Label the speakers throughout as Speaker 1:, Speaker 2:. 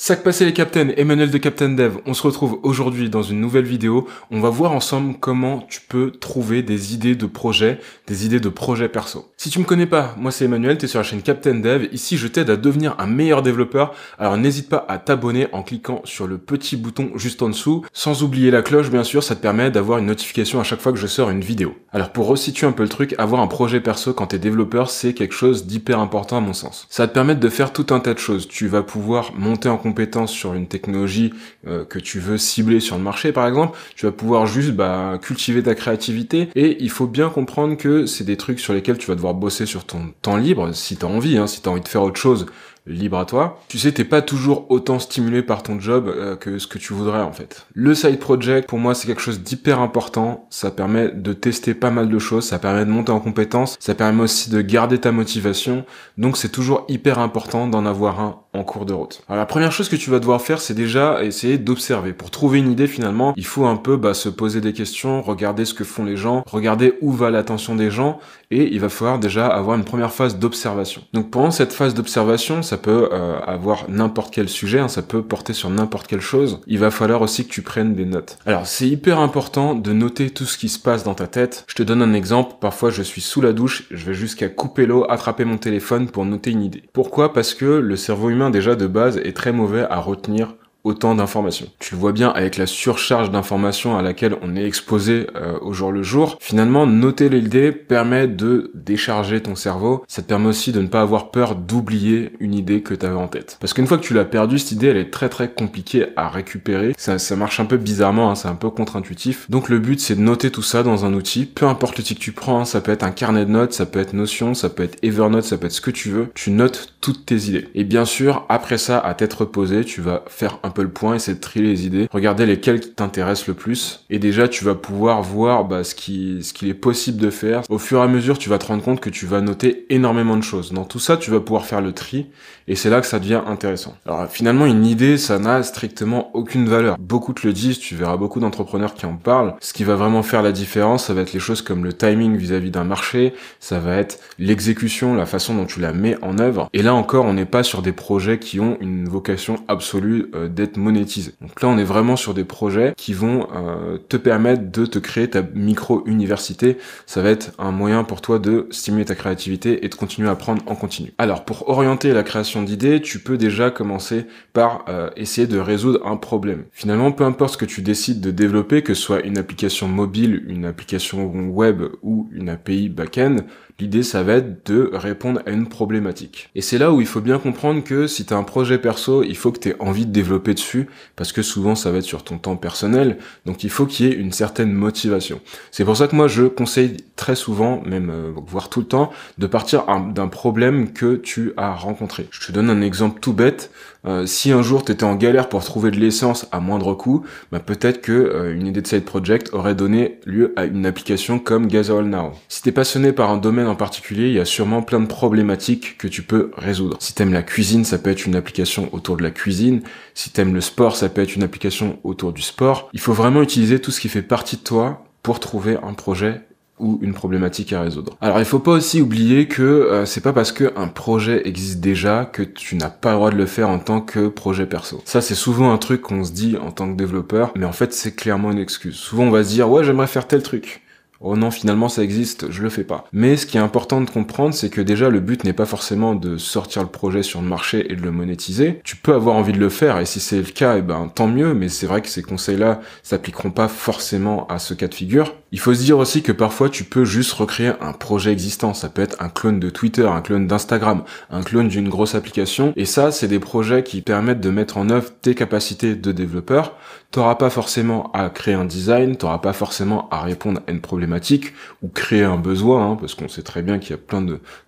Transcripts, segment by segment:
Speaker 1: Sac passé les captains, Emmanuel de Captain Dev, on se retrouve aujourd'hui dans une nouvelle vidéo. On va voir ensemble comment tu peux trouver des idées de projets, des idées de projets perso. Si tu me connais pas, moi c'est Emmanuel, tu es sur la chaîne Captain Dev. Ici, je t'aide à devenir un meilleur développeur. Alors n'hésite pas à t'abonner en cliquant sur le petit bouton juste en dessous. Sans oublier la cloche, bien sûr, ça te permet d'avoir une notification à chaque fois que je sors une vidéo. Alors pour resituer un peu le truc, avoir un projet perso quand t'es développeur, c'est quelque chose d'hyper important à mon sens. Ça va te permettre de faire tout un tas de choses. Tu vas pouvoir monter en compétence sur une technologie euh, que tu veux cibler sur le marché par exemple, tu vas pouvoir juste bah, cultiver ta créativité et il faut bien comprendre que c'est des trucs sur lesquels tu vas devoir bosser sur ton temps libre si as envie, hein, si as envie de faire autre chose libre à toi. Tu sais, t'es pas toujours autant stimulé par ton job euh, que ce que tu voudrais en fait. Le side project, pour moi, c'est quelque chose d'hyper important. Ça permet de tester pas mal de choses, ça permet de monter en compétence, ça permet aussi de garder ta motivation. Donc c'est toujours hyper important d'en avoir un en cours de route. Alors la première chose que tu vas devoir faire, c'est déjà essayer d'observer. Pour trouver une idée finalement, il faut un peu bah, se poser des questions, regarder ce que font les gens, regarder où va l'attention des gens, et il va falloir déjà avoir une première phase d'observation. Donc pendant cette phase d'observation, ça peut euh, avoir n'importe quel sujet, hein, ça peut porter sur n'importe quelle chose. Il va falloir aussi que tu prennes des notes. Alors c'est hyper important de noter tout ce qui se passe dans ta tête. Je te donne un exemple. Parfois je suis sous la douche, je vais jusqu'à couper l'eau, attraper mon téléphone pour noter une idée. Pourquoi Parce que le cerveau humain déjà de base est très mauvais à retenir autant d'informations. Tu le vois bien avec la surcharge d'informations à laquelle on est exposé euh, au jour le jour. Finalement, noter les idées permet de décharger ton cerveau. Ça te permet aussi de ne pas avoir peur d'oublier une idée que tu avais en tête. Parce qu'une fois que tu l'as perdu, cette idée, elle est très très compliquée à récupérer. Ça, marche un peu bizarrement, hein, c'est un peu contre-intuitif. Donc le but, c'est de noter tout ça dans un outil. Peu importe l'outil que tu prends, hein, ça peut être un carnet de notes, ça peut être Notion, ça peut être Evernote, ça peut être ce que tu veux. Tu notes toutes tes idées. Et bien sûr, après ça, à tête reposée, tu vas faire un un peu le point, c'est de trier les idées, regarder lesquelles qui t'intéressent le plus. Et déjà, tu vas pouvoir voir bah, ce qu'il ce qu'il est possible de faire. Au fur et à mesure, tu vas te rendre compte que tu vas noter énormément de choses. Dans tout ça, tu vas pouvoir faire le tri, et c'est là que ça devient intéressant. Alors finalement, une idée, ça n'a strictement aucune valeur. Beaucoup te le disent, tu verras beaucoup d'entrepreneurs qui en parlent. Ce qui va vraiment faire la différence, ça va être les choses comme le timing vis-à-vis d'un marché, ça va être l'exécution, la façon dont tu la mets en œuvre. Et là encore, on n'est pas sur des projets qui ont une vocation absolue euh, d'être monétisé. Donc là, on est vraiment sur des projets qui vont euh, te permettre de te créer ta micro-université. Ça va être un moyen pour toi de stimuler ta créativité et de continuer à apprendre en continu. Alors, pour orienter la création d'idées, tu peux déjà commencer par euh, essayer de résoudre un problème. Finalement, peu importe ce que tu décides de développer, que ce soit une application mobile, une application web ou une API backend. L'idée, ça va être de répondre à une problématique. Et c'est là où il faut bien comprendre que si t'as un projet perso, il faut que t'aies envie de développer dessus, parce que souvent ça va être sur ton temps personnel, donc il faut qu'il y ait une certaine motivation. C'est pour ça que moi je conseille très souvent, même euh, voire tout le temps, de partir d'un problème que tu as rencontré. Je te donne un exemple tout bête. Euh, si un jour tu étais en galère pour trouver de l'essence à moindre coût, bah peut-être que euh, une idée de side project aurait donné lieu à une application comme Gasol Now. Si t'es passionné par un domaine en particulier, il y a sûrement plein de problématiques que tu peux résoudre. Si t'aimes la cuisine, ça peut être une application autour de la cuisine. Si t'aimes le sport, ça peut être une application autour du sport. Il faut vraiment utiliser tout ce qui fait partie de toi pour trouver un projet ou une problématique à résoudre. Alors il faut pas aussi oublier que euh, c'est pas parce que un projet existe déjà que tu n'as pas le droit de le faire en tant que projet perso. Ça c'est souvent un truc qu'on se dit en tant que développeur, mais en fait c'est clairement une excuse. Souvent on va se dire ouais j'aimerais faire tel truc. Oh non, finalement ça existe, je le fais pas. Mais ce qui est important de comprendre, c'est que déjà le but n'est pas forcément de sortir le projet sur le marché et de le monétiser. Tu peux avoir envie de le faire et si c'est le cas, eh ben tant mieux. Mais c'est vrai que ces conseils-là s'appliqueront pas forcément à ce cas de figure il faut se dire aussi que parfois tu peux juste recréer un projet existant. Ça peut être un clone de Twitter, un clone d'Instagram, un clone d'une grosse application. Et ça, c'est des projets qui permettent de mettre en œuvre tes capacités de développeur. T'auras pas forcément à créer un design, t'auras pas forcément à répondre à une problématique ou créer un besoin, hein, parce qu'on sait très bien qu'il y a plein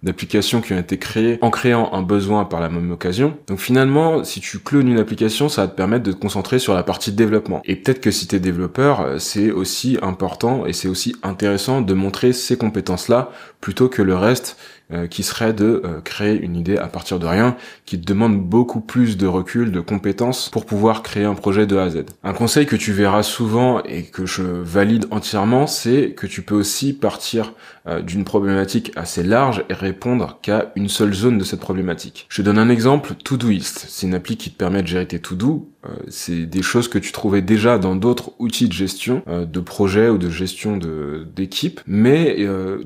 Speaker 1: d'applications qui ont été créées en créant un besoin par la même occasion. Donc finalement, si tu clones une application, ça va te permettre de te concentrer sur la partie développement. Et peut-être que si es développeur, euh, c'est aussi important et c'est aussi intéressant de montrer ces compétences-là plutôt que le reste euh, qui serait de euh, créer une idée à partir de rien, qui te demande beaucoup plus de recul, de compétences pour pouvoir créer un projet de A à Z. Un conseil que tu verras souvent et que je valide entièrement, c'est que tu peux aussi partir euh, d'une problématique assez large et répondre qu'à une seule zone de cette problématique. Je te donne un exemple, Todoist. C'est une appli qui te permet de gérer tes to-do. c'est des choses que tu trouvais déjà dans d'autres outils de gestion de projet ou de gestion d'équipe, mais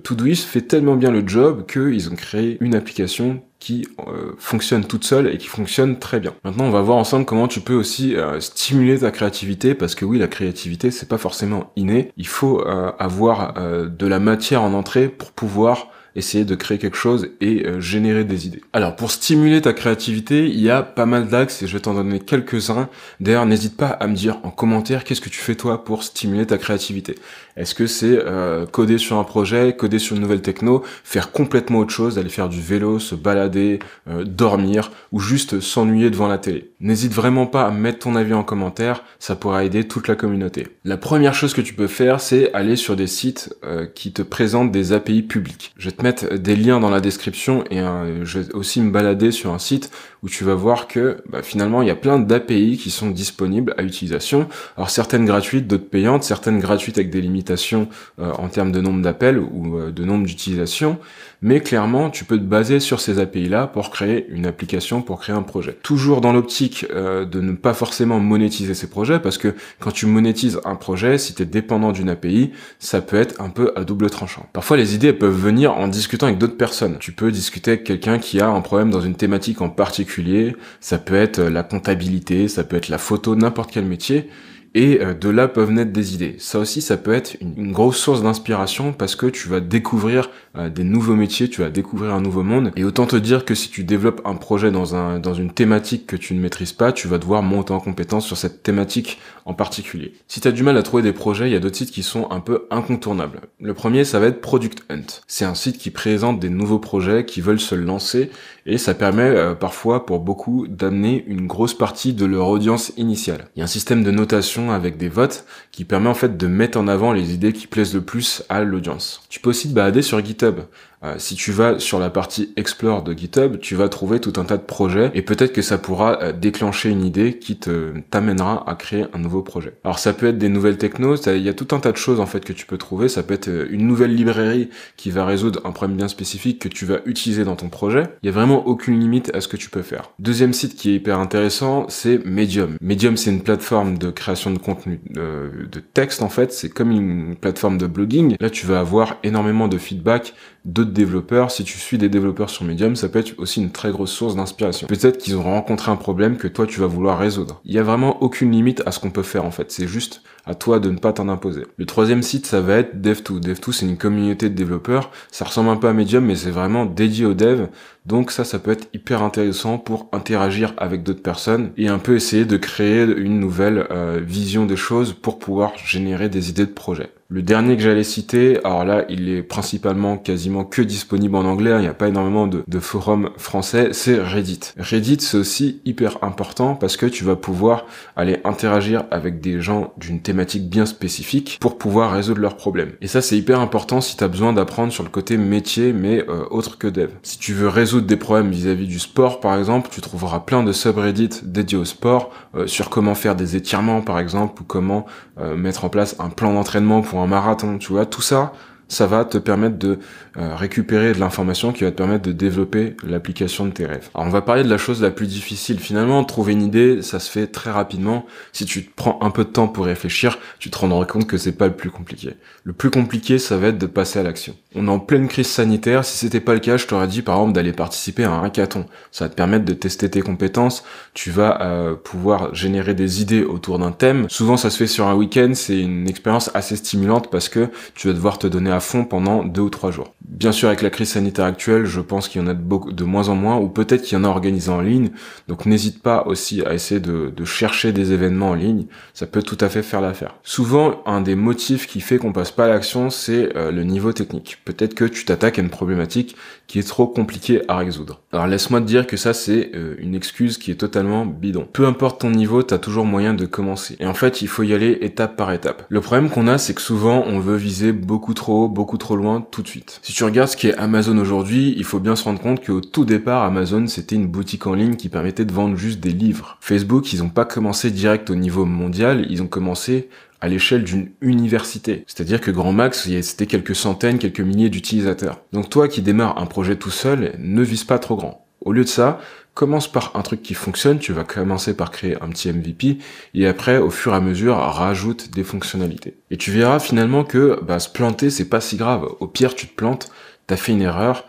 Speaker 1: Todoist fait tellement bien le job que ils ont créé une application qui euh, fonctionne toute seule et qui fonctionne très bien. Maintenant, on va voir ensemble comment tu peux aussi euh, stimuler ta créativité parce que oui, la créativité, c'est pas forcément inné. Il faut euh, avoir de la matière en entrée pour pouvoir essayer de créer quelque chose et euh, générer des idées. Alors pour stimuler ta créativité, il y a pas mal d'axes et je vais t'en donner quelques-uns. D'ailleurs, n'hésite pas à me dire en commentaire qu'est-ce que tu fais toi pour stimuler ta créativité. Est-ce que c'est euh, coder sur un projet, coder sur une nouvelle techno, faire complètement autre chose, aller faire du vélo, se balader, euh, dormir ou juste s'ennuyer devant la télé N'hésite vraiment pas à mettre ton avis en commentaire, ça pourra aider toute la communauté. La première chose que tu peux faire, c'est aller sur des sites qui te présentent des API publiques mettre des liens dans la description et je vais aussi me balader sur un site où tu vas voir que bah, finalement il y a plein d'API qui sont disponibles à utilisation. Alors certaines gratuites, d'autres payantes, certaines gratuites avec des limitations euh, en termes de nombre d'appels ou euh, de nombre d'utilisations, mais clairement tu peux te baser sur ces API là pour créer une application, pour créer un projet. Toujours dans l'optique euh, de ne pas forcément monétiser ces projets parce que quand tu monétises un projet, si tu es dépendant d'une API, ça peut être un peu à double tranchant. Parfois les idées peuvent venir en discutant avec d'autres personnes. Tu peux discuter avec quelqu'un qui a un problème dans une thématique en particulier, ça peut être la comptabilité, ça peut être la photo, n'importe quel métier, et euh, de là peuvent naître des idées. Ça aussi, ça peut être une, grosse source d'inspiration parce que tu vas découvrir euh, des nouveaux métiers, tu vas découvrir un nouveau monde. Et autant te dire que si tu développes un projet dans, un, dans une thématique que tu ne maîtrises pas, tu vas devoir monter en compétence sur cette thématique en particulier. Si tu as du mal à trouver des projets, il y a d'autres sites qui sont un peu incontournables. Le premier, ça va être Product Hunt. C'est un site qui présente des nouveaux projets qui veulent se lancer et ça permet euh, parfois pour beaucoup d'amener une grosse partie de leur audience initiale. Il y a un système de notation avec des votes qui permet en fait de mettre en avant les idées qui plaisent le plus à l'audience. Tu peux aussi te balader sur GitHub. Euh, si tu vas sur la partie Explore de GitHub, tu vas trouver tout un tas de projets et peut-être que ça pourra euh, déclencher une idée qui te t'amènera à créer un nouveau projet. Alors ça peut être des nouvelles technos, il y a tout un tas de choses en fait que tu peux trouver. Ça peut être euh, une nouvelle librairie qui va résoudre un problème bien spécifique que tu vas utiliser dans ton projet. Il y a vraiment aucune limite à ce que tu peux faire. Deuxième site qui est hyper intéressant, c'est Medium. Medium c'est une plateforme de création de contenu de texte en fait. C'est comme une plateforme de blogging. Là tu vas avoir énormément de feedback d'autres développeurs. Si tu suis des développeurs sur Medium, ça peut être aussi une très grosse source d'inspiration. Peut-être qu'ils ont rencontré un problème que toi tu vas vouloir résoudre. Il n'y a vraiment aucune limite à ce qu'on peut faire en fait. C'est juste à toi de ne pas t'en imposer. Le troisième site, ça va être Dev2. dev c'est une communauté de développeurs. Ça ressemble un peu à Medium, mais c'est vraiment dédié aux devs. Donc ça, ça peut être hyper intéressant pour interagir avec d'autres personnes et un peu essayer de créer une nouvelle euh, vision des choses pour pouvoir générer des idées de projet. Le dernier que j'allais citer, alors là, il est principalement quasiment que disponible en anglais, hein, il n'y a pas énormément de, forums français, c'est Reddit. Reddit, c'est aussi hyper important parce que tu vas pouvoir aller interagir avec des gens d'une thématique bien spécifique pour pouvoir résoudre leurs problèmes. Et ça, c'est hyper important si tu as besoin d'apprendre sur le côté métier, mais euh, autre que dev. Si tu veux résoudre des problèmes vis-à-vis du sport, par exemple, tu trouveras plein de subreddits dédiés au sport, euh, sur comment faire des étirements, par exemple, ou comment euh, mettre en place un plan d'entraînement pour un en marathon, tu vois, tout ça, ça va te permettre de euh, récupérer de l'information qui va te permettre de développer l'application de tes rêves. Alors on va parler de la chose la plus difficile finalement, trouver une idée, ça se fait très rapidement. Si tu te prends un peu de temps pour réfléchir, tu te rendras compte que c'est pas le plus compliqué. Le plus compliqué, ça va être de passer à l'action. On est en pleine crise sanitaire, si c'était pas le cas, je t'aurais dit par exemple d'aller participer à un hackathon. Ça va te permettre de tester tes compétences, tu vas euh, pouvoir générer des idées autour d'un thème. Souvent ça se fait sur un week-end, c'est une expérience assez stimulante parce que tu vas devoir te donner à fond pendant deux ou trois jours. Bien sûr, avec la crise sanitaire actuelle, je pense qu'il y en a de, de moins en moins, ou peut-être qu'il y en a organisé en ligne. Donc n'hésite pas aussi à essayer de, chercher des événements en ligne. Ça peut tout à fait faire l'affaire. Souvent, un des motifs qui fait qu'on passe pas à l'action, c'est euh, le niveau technique. Peut-être que tu t'attaques à une problématique qui est trop compliquée à résoudre. Alors laisse-moi te dire que ça, c'est euh, une excuse qui est totalement bidon. Peu importe ton niveau, t'as toujours moyen de commencer. Et en fait, il faut y aller étape par étape. Le problème qu'on a, c'est que souvent, on veut viser beaucoup trop haut, beaucoup trop loin, tout de suite tu regardes ce qu'est Amazon aujourd'hui, il faut bien se rendre compte qu'au tout départ, Amazon, c'était une boutique en ligne qui permettait de vendre juste des livres. Facebook, ils n'ont pas commencé direct au niveau mondial, ils ont commencé à l'échelle d'une université. C'est-à-dire que Grand Max, c'était quelques centaines, quelques milliers d'utilisateurs. Donc toi qui démarres un projet tout seul, ne vise pas trop grand. Au lieu de ça, commence par un truc qui fonctionne, tu vas commencer par créer un petit MVP, et après, au fur et à mesure, rajoute des fonctionnalités. Et tu verras finalement que bah, se planter, c'est pas si grave. Au pire, tu te plantes, t'as fait une erreur,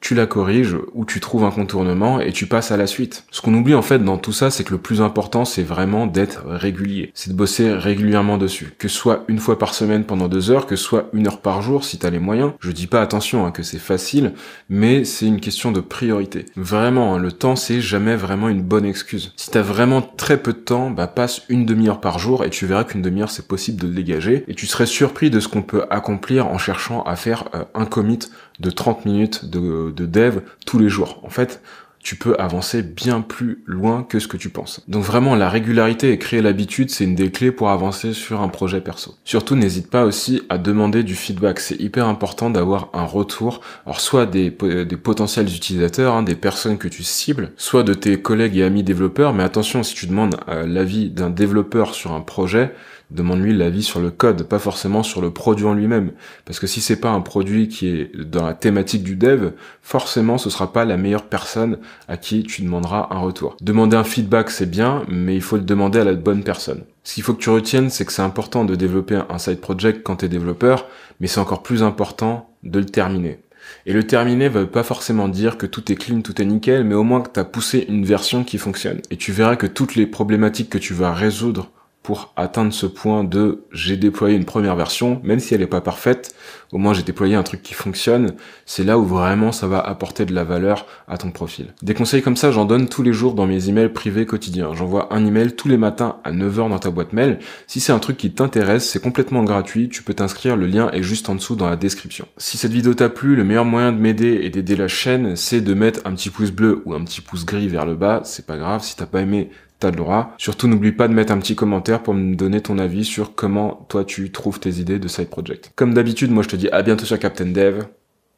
Speaker 1: tu la corriges ou tu trouves un contournement et tu passes à la suite. Ce qu'on oublie en fait dans tout ça, c'est que le plus important, c'est vraiment d'être régulier. C'est de bosser régulièrement dessus. Que ce soit une fois par semaine pendant deux heures, que ce soit une heure par jour si t'as les moyens. Je dis pas attention hein, que c'est facile, mais c'est une question de priorité. Vraiment, hein, le temps, c'est jamais vraiment une bonne excuse. Si t'as vraiment très peu de temps, bah passe une demi-heure par jour et tu verras qu'une demi-heure, c'est possible de dégager. Et tu serais surpris de ce qu'on peut accomplir en cherchant à faire euh, un commit de 30 minutes de de, dev tous les jours. En fait, tu peux avancer bien plus loin que ce que tu penses. Donc vraiment, la régularité et créer l'habitude, c'est une des clés pour avancer sur un projet perso. Surtout, n'hésite pas aussi à demander du feedback. C'est hyper important d'avoir un retour, alors soit des, euh, potentiels utilisateurs, hein, des personnes que tu cibles, soit de tes collègues et amis développeurs, mais attention, si tu demandes euh, l'avis d'un développeur sur un projet, demande-lui l'avis sur le code, pas forcément sur le produit en lui-même. Parce que si c'est pas un produit qui est dans la thématique du dev, forcément ce sera pas la meilleure personne à qui tu demanderas un retour. Demander un feedback c'est bien, mais il faut le demander à la bonne personne. Ce qu'il faut que tu retiennes, c'est que c'est important de développer un side project quand es développeur, mais c'est encore plus important de le terminer. Et le terminer ne veut pas forcément dire que tout est clean, tout est nickel, mais au moins que tu as poussé une version qui fonctionne. Et tu verras que toutes les problématiques que tu vas résoudre pour atteindre ce point de j'ai déployé une première version, même si elle n'est pas parfaite, au moins j'ai déployé un truc qui fonctionne, c'est là où vraiment ça va apporter de la valeur à ton profil. Des conseils comme ça, j'en donne tous les jours dans mes emails privés quotidiens. J'envoie un email tous les matins à 9h dans ta boîte mail. Si c'est un truc qui t'intéresse, c'est complètement gratuit, tu peux t'inscrire, le lien est juste en dessous dans la description. Si cette vidéo t'a plu, le meilleur moyen de m'aider et d'aider la chaîne, c'est de mettre un petit pouce bleu ou un petit pouce gris vers le bas, c'est pas grave, si t'as pas aimé, t'as le droit. Surtout, n'oublie pas de mettre un petit commentaire pour me donner ton avis sur comment toi tu trouves tes idées de side project. Comme d'habitude, moi je te dis à bientôt sur Captain Dev.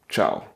Speaker 1: Ciao